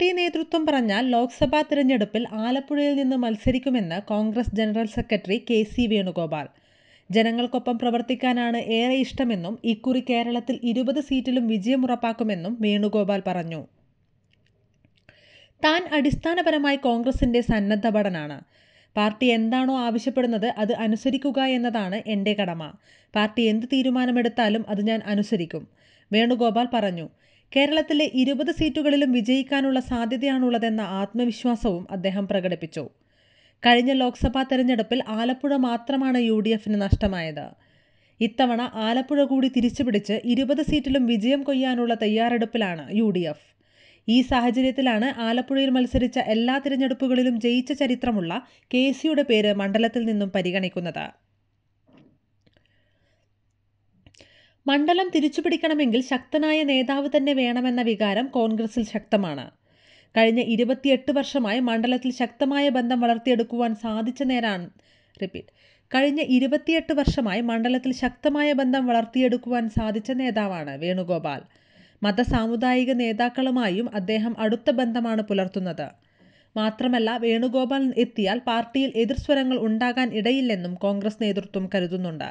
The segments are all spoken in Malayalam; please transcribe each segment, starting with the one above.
പാർട്ടി നേതൃത്വം പറഞ്ഞാൽ ലോക്സഭാ തിരഞ്ഞെടുപ്പിൽ ആലപ്പുഴയിൽ നിന്ന് മത്സരിക്കുമെന്ന് Congress general secretary K C Venugopal ജനങ്ങൾക്കൊപ്പം പ്രവർത്തിക്കാനാണ് ഏറെ ഇഷ്ടമെന്നും ഇക്കുറി കേരളത്തിൽ ഇരുപത് സീറ്റിലും വിജയമുറപ്പാക്കുമെന്നും വേണുഗോപാൽ പറഞ്ഞു താൻ അടിസ്ഥാനപരമായി കോൺഗ്രസിന്റെ സന്നദ്ധ പാർട്ടി എന്താണോ ആവശ്യപ്പെടുന്നത് അത് അനുസരിക്കുക എന്നതാണ് എൻ്റെ കടമ പാർട്ടി എന്ത് തീരുമാനമെടുത്താലും അത് ഞാൻ അനുസരിക്കും വേണുഗോപാൽ പറഞ്ഞു കേരളത്തിലെ ഇരുപത് സീറ്റുകളിലും വിജയിക്കാനുള്ള സാധ്യതയാണുള്ളതെന്ന ആത്മവിശ്വാസവും അദ്ദേഹം പ്രകടിപ്പിച്ചു കഴിഞ്ഞ ലോക്സഭാ തെരഞ്ഞെടുപ്പിൽ ആലപ്പുഴ മാത്രമാണ് യു ഡി എഫിന് നഷ്ടമായത് ഇത്തവണ ആലപ്പുഴ കൂടി തിരിച്ചുപിടിച്ച് ഇരുപത് സീറ്റിലും വിജയം കൊയ്യാനുള്ള തയ്യാറെടുപ്പിലാണ് യു ഡി എഫ് ഈ സാഹചര്യത്തിലാണ് ആലപ്പുഴയിൽ മത്സരിച്ച എല്ലാ തിരഞ്ഞെടുപ്പുകളിലും ജയിച്ച ചരിത്രമുള്ള കെ സിയുടെ പേര് മണ്ഡലത്തിൽ നിന്നും പരിഗണിക്കുന്നത് മണ്ഡലം തിരിച്ചുപിടിക്കണമെങ്കിൽ ശക്തനായ നേതാവ് തന്നെ വേണമെന്ന വികാരം കോൺഗ്രസിൽ ശക്തമാണ് കഴിഞ്ഞ ഇരുപത്തിയെട്ട് വർഷമായി മണ്ഡലത്തിൽ ശക്തമായ ബന്ധം വളർത്തിയെടുക്കുവാൻ സാധിച്ച നേരാണ് റിപ്പീറ്റ് കഴിഞ്ഞ ഇരുപത്തിയെട്ട് വർഷമായി മണ്ഡലത്തിൽ ശക്തമായ ബന്ധം വളർത്തിയെടുക്കുവാൻ സാധിച്ച നേതാവാണ് വേണുഗോപാൽ മത സാമുദായിക നേതാക്കളുമായും അദ്ദേഹം അടുത്ത ബന്ധമാണ് പുലർത്തുന്നത് മാത്രമല്ല വേണുഗോപാൽ എത്തിയാൽ പാർട്ടിയിൽ എതിർസ്വരങ്ങൾ ഉണ്ടാകാൻ ഇടയില്ലെന്നും കോൺഗ്രസ് നേതൃത്വം കരുതുന്നുണ്ട്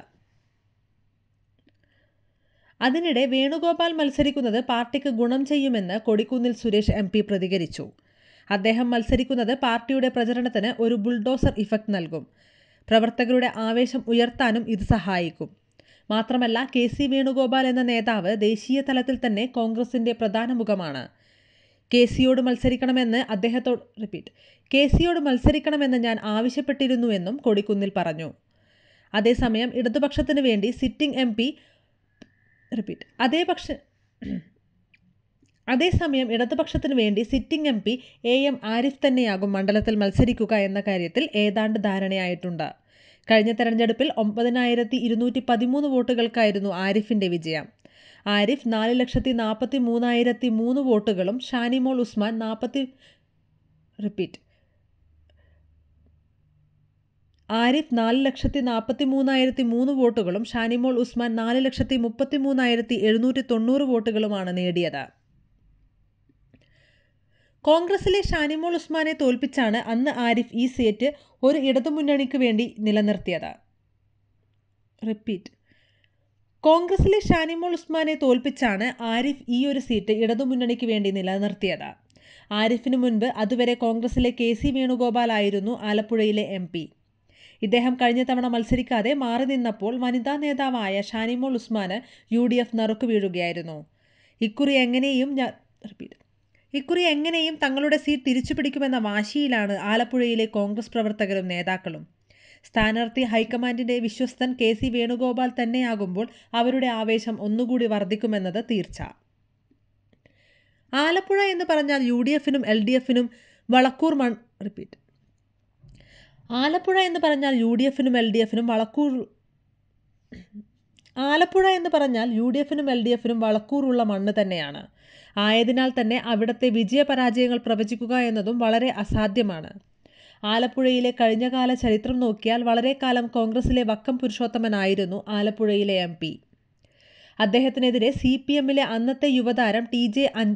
അതിനിടെ വേണുഗോപാൽ മത്സരിക്കുന്നത് പാർട്ടിക്ക് ഗുണം ചെയ്യുമെന്ന് കൊടിക്കുന്നിൽ സുരേഷ് എം പി പ്രതികരിച്ചു അദ്ദേഹം മത്സരിക്കുന്നത് പാർട്ടിയുടെ പ്രചരണത്തിന് ഒരു ബുൾഡോസർ ഇഫക്റ്റ് നൽകും പ്രവർത്തകരുടെ ആവേശം ഉയർത്താനും ഇത് സഹായിക്കും മാത്രമല്ല കെ സി വേണുഗോപാൽ എന്ന നേതാവ് ദേശീയ തലത്തിൽ തന്നെ കോൺഗ്രസിൻ്റെ പ്രധാന മുഖമാണ് കെ സിയോട് മത്സരിക്കണമെന്ന് അദ്ദേഹത്തോട് റിപ്പീറ്റ് കെ സിയോട് മത്സരിക്കണമെന്ന് ഞാൻ ആവശ്യപ്പെട്ടിരുന്നുവെന്നും കൊടിക്കുന്നിൽ പറഞ്ഞു അതേസമയം ഇടതുപക്ഷത്തിനു വേണ്ടി സിറ്റിംഗ് എം റിപ്പീറ്റ് അതേ പക്ഷ അതേസമയം ഇടതുപക്ഷത്തിനു വേണ്ടി sitting M P A M Arif തന്നെയാകും മണ്ഡലത്തിൽ മത്സരിക്കുക എന്ന കാര്യത്തിൽ ഏതാണ്ട് ധാരണയായിട്ടുണ്ട് കഴിഞ്ഞ തെരഞ്ഞെടുപ്പിൽ ഒമ്പതിനായിരത്തി ഇരുന്നൂറ്റി പതിമൂന്ന് വോട്ടുകൾക്കായിരുന്നു ആരിഫിൻ്റെ വിജയം ആരിഫ് നാല് ലക്ഷത്തി നാൽപ്പത്തി മൂന്നായിരത്തി മൂന്ന് വോട്ടുകളും ഷാനിമോൾ ഉസ്മാൻ നാൽപ്പത്തി റിപ്പീറ്റ് ആരിഫ് നാല് ലക്ഷത്തി നാൽപ്പത്തി മൂന്നായിരത്തി മൂന്ന് വോട്ടുകളും ഷാനിമോൾ ഉസ്മാൻ നാല് ലക്ഷത്തി മുപ്പത്തി മൂന്നായിരത്തി എഴുന്നൂറ്റി തൊണ്ണൂറ് വോട്ടുകളുമാണ് നേടിയത് കോൺഗ്രസിലെ ഷാനിമോൾ ഉസ്മാനെ തോൽപ്പിച്ചാണ് അന്ന് ആരിഫ് ഈ സീറ്റ് ഒരു ഇടതുമുന്നണിക്ക് വേണ്ടി നിലനിർത്തിയത് റിപ്പീറ്റ് കോൺഗ്രസിലെ ഷാനിമോൾ ഉസ്മാനെ തോൽപ്പിച്ചാണ് ആരിഫ് ഈ ഒരു സീറ്റ് ഇടതുമുന്നണിക്ക് വേണ്ടി നിലനിർത്തിയത് ആരിഫിന് മുൻപ് അതുവരെ കോൺഗ്രസിലെ കെ സി വേണുഗോപാൽ ആയിരുന്നു ആലപ്പുഴയിലെ എം പി ഇദ്ദേഹം കഴിഞ്ഞ തവണ മത്സരിക്കാതെ മാറി നിന്നപ്പോൾ വനിതാ നേതാവായ ഷാനിമോൾ ഉസ്മാന് യു ഡി എഫ് നറുക്ക് വീഴുകയായിരുന്നു ഇക്കുറി എങ്ങനെയും ഞാൻ ഇക്കുറി എങ്ങനെയും തങ്ങളുടെ സീറ്റ് തിരിച്ചു പിടിക്കുമെന്ന വാശിയിലാണ് ആലപ്പുഴയിലെ കോൺഗ്രസ് പ്രവർത്തകരും നേതാക്കളും സ്ഥാനാർത്ഥി ഹൈക്കമാൻഡിന്റെ വിശ്വസ്തൻ കെ സി വേണുഗോപാൽ തന്നെയാകുമ്പോൾ അവരുടെ ആവേശം ഒന്നുകൂടി വർദ്ധിക്കുമെന്നത് തീർച്ച ആലപ്പുഴ എന്ന് പറഞ്ഞാൽ യു ഡി എഫിനും എൽ ഡി എഫിനും വളക്കൂർ മൺ റിപ്പീറ്റ് ആലപ്പുഴ എന്ന് പറഞ്ഞാൽ യു ഡി എഫിനും എൽ ഡി എഫിനും വളക്കൂർ ആലപ്പുഴ എന്ന് പറഞ്ഞാൽ യു ഡി എഫിനും എൽ ഡി എഫിനും വളക്കൂറുള്ള മണ്ണ് തന്നെയാണ് ആയതിനാൽ തന്നെ അവിടുത്തെ വിജയപരാജയങ്ങൾ പ്രവചിക്കുക എന്നതും വളരെ അസാധ്യമാണ് ആലപ്പുഴയിലെ കഴിഞ്ഞകാല ചരിത്രം നോക്കിയാൽ വളരെ കാലം കോൺഗ്രസിലെ വക്കം പുരുഷോത്തമനായിരുന്നു ആലപ്പുഴയിലെ എം പി അദ്ദേഹത്തിനെതിരെ സി പി എമ്മിലെ അന്നത്തെ യുവതാരം ടി ജെ അൻ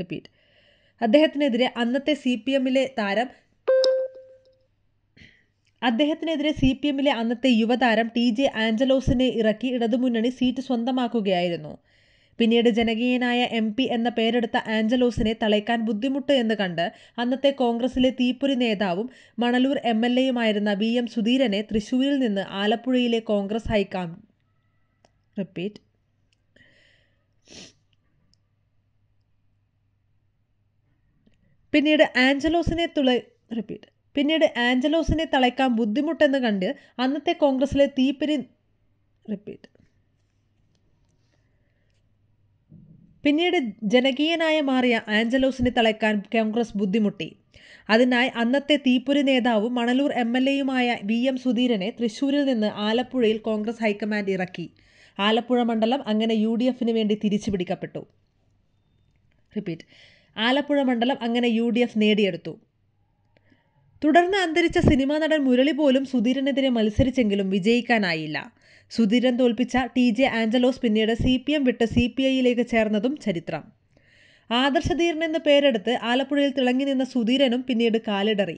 റിപ്പീറ്റ് അദ്ദേഹത്തിനെതിരെ അന്നത്തെ സി പി എമ്മിലെ താരം അദ്ദേഹത്തിനെതിരെ സി പി എമ്മിലെ അന്നത്തെ യുവതാരം ടി ജെ ആഞ്ചലോസിനെ ഇറക്കി ഇടതുമുന്നണി സീറ്റ് സ്വന്തമാക്കുകയായിരുന്നു പിന്നീട് ജനകീയനായ എം പി എന്ന പേരെടുത്ത ആഞ്ചലോസിനെ തളയ്ക്കാൻ ബുദ്ധിമുട്ട് എന്ന് കണ്ട് അന്നത്തെ കോൺഗ്രസിലെ തീപ്പൊരി നേതാവും മണലൂർ എം എൽ എയുമായിരുന്ന വി എം സുധീരനെ തൃശൂരിൽ നിന്ന് ആലപ്പുഴയിലെ കോൺഗ്രസ് ഹൈക്കാം റിപ്പീറ്റ് പിന്നീട് ആഞ്ചലോസിനെ തുള റിപ്പീറ്റ് പിന്നീട് ആഞ്ചലോസിനെ തളയ്ക്കാൻ ബുദ്ധിമുട്ടെന്ന് കണ്ട് അന്നത്തെ കോൺഗ്രസിലെ തീപ്പിരി റിപ്പീറ്റ് പിന്നീട് ജനകീയനായ മാറിയ ആഞ്ചലോസിനെ തളയ്ക്കാൻ കോൺഗ്രസ് ബുദ്ധിമുട്ടി അതിനായി അന്നത്തെ തീപ്പൊരി നേതാവും മണലൂർ എം എൽ എയുമായ വി എം സുധീരനെ തൃശൂരിൽ നിന്ന് ആലപ്പുഴയിൽ കോൺഗ്രസ് ഹൈക്കമാൻഡ് ഇറക്കി ആലപ്പുഴ മണ്ഡലം അങ്ങനെ യു ഡി എഫിന് വേണ്ടി തിരിച്ചു പിടിക്കപ്പെട്ടു റിപ്പീറ്റ് ആലപ്പുഴ മണ്ഡലം അങ്ങനെ യു ഡി എഫ് നേടിയെടുത്തു തുടർന്ന് അന്തരിച്ച സിനിമാ നടൻ മുരളി പോലും സുധീരനെതിരെ മത്സരിച്ചെങ്കിലും വിജയിക്കാനായില്ല സുധീരൻ തോൽപ്പിച്ച ടി ജെ ആഞ്ചലോസ് പിന്നീട് സി പി എം വിട്ട് സി പി ഐയിലേക്ക് ചേർന്നതും ചരിത്രം ആദർശധീരൻ എന്ന പേരെടുത്ത് ആലപ്പുഴയിൽ തിളങ്ങി നിന്ന സുധീരനും പിന്നീട് കാലിടറി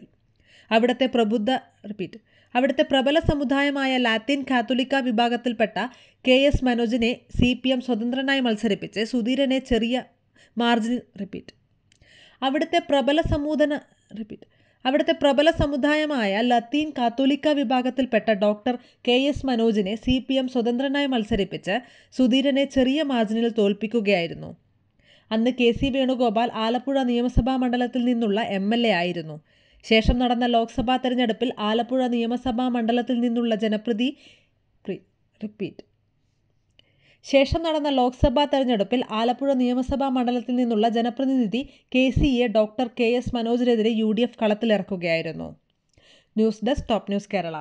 അവിടുത്തെ പ്രബുദ്ധ റിപ്പീറ്റ് അവിടുത്തെ പ്രബല സമുദായമായ ലാത്തീൻ കാത്തോലിക്ക വിഭാഗത്തിൽപ്പെട്ട കെ എസ് മനോജിനെ സി പി എം സ്വതന്ത്രനായി മത്സരിപ്പിച്ച് സുധീരനെ ചെറിയ മാർജിൻ റിപ്പീറ്റ് അവിടുത്തെ പ്രബല സമൂദന റിപ്പീറ്റ് അവിടുത്തെ പ്രബല സമുദായമായ ലത്തീൻ കാത്തോലിക്ക വിഭാഗത്തിൽപ്പെട്ട ഡോക്ടർ കെ എസ് മനോജിനെ സി പി എം സ്വതന്ത്രനായി മത്സരിപ്പിച്ച് സുധീരനെ ചെറിയ മാർജിനിൽ തോൽപ്പിക്കുകയായിരുന്നു അന്ന് കെ സി വേണുഗോപാൽ ആലപ്പുഴ നിയമസഭാ മണ്ഡലത്തിൽ നിന്നുള്ള എം എൽ എ ആയിരുന്നു ശേഷം നടന്ന ലോക്സഭാ തെരഞ്ഞെടുപ്പിൽ ആലപ്പുഴ നിയമസഭാ മണ്ഡലത്തിൽ നിന്നുള്ള ജനപ്രതി റിപ്പീറ്റ് ശേഷം നടന്ന ലോക്സഭാ തെരഞ്ഞെടുപ്പിൽ ആലപ്പുഴ നിയമസഭാ മണ്ഡലത്തിൽ നിന്നുള്ള ജനപ്രതിനിധി K A doctor K S മനോജിനെതിരെ യു ഡി എഫ് കളത്തിലിറക്കുകയായിരുന്നു news desk top news Kerala